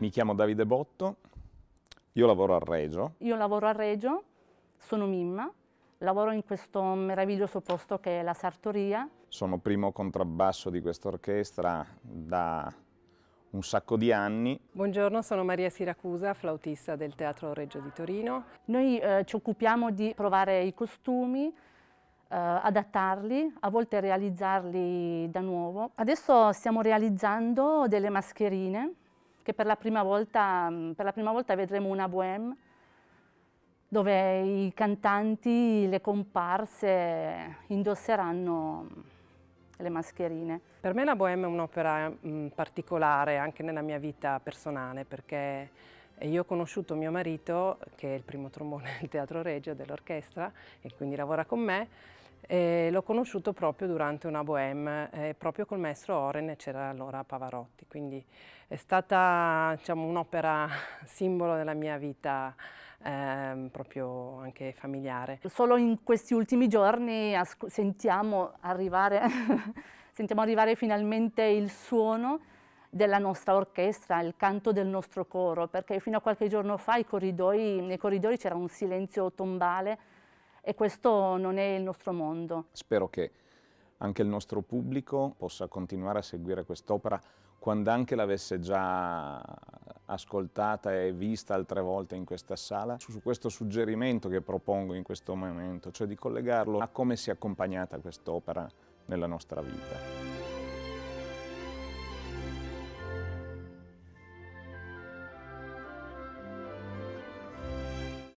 Mi chiamo Davide Botto, io lavoro a Reggio. Io lavoro a Reggio, sono Mimma, lavoro in questo meraviglioso posto che è la Sartoria. Sono primo contrabbasso di questa orchestra da un sacco di anni. Buongiorno, sono Maria Siracusa, flautista del Teatro Reggio di Torino. Noi eh, ci occupiamo di provare i costumi, eh, adattarli, a volte realizzarli da nuovo. Adesso stiamo realizzando delle mascherine che per la prima volta, mm, per la prima volta vedremo una bohème dove i cantanti, le comparse indosseranno mm, le mascherine. Per me la Bohème è un'opera mm, particolare anche nella mia vita personale perché io ho conosciuto mio marito che è il primo trombone del Teatro Regio dell'orchestra e quindi lavora con me eh, l'ho conosciuto proprio durante una bohème, eh, proprio col maestro Oren e c'era allora Pavarotti, quindi è stata diciamo, un'opera simbolo della mia vita eh, proprio anche familiare. Solo in questi ultimi giorni sentiamo arrivare, sentiamo arrivare finalmente il suono della nostra orchestra, il canto del nostro coro, perché fino a qualche giorno fa corridoi, nei corridoi c'era un silenzio tombale, e questo non è il nostro mondo. Spero che anche il nostro pubblico possa continuare a seguire quest'opera quando anche l'avesse già ascoltata e vista altre volte in questa sala, su questo suggerimento che propongo in questo momento, cioè di collegarlo a come si è accompagnata quest'opera nella nostra vita.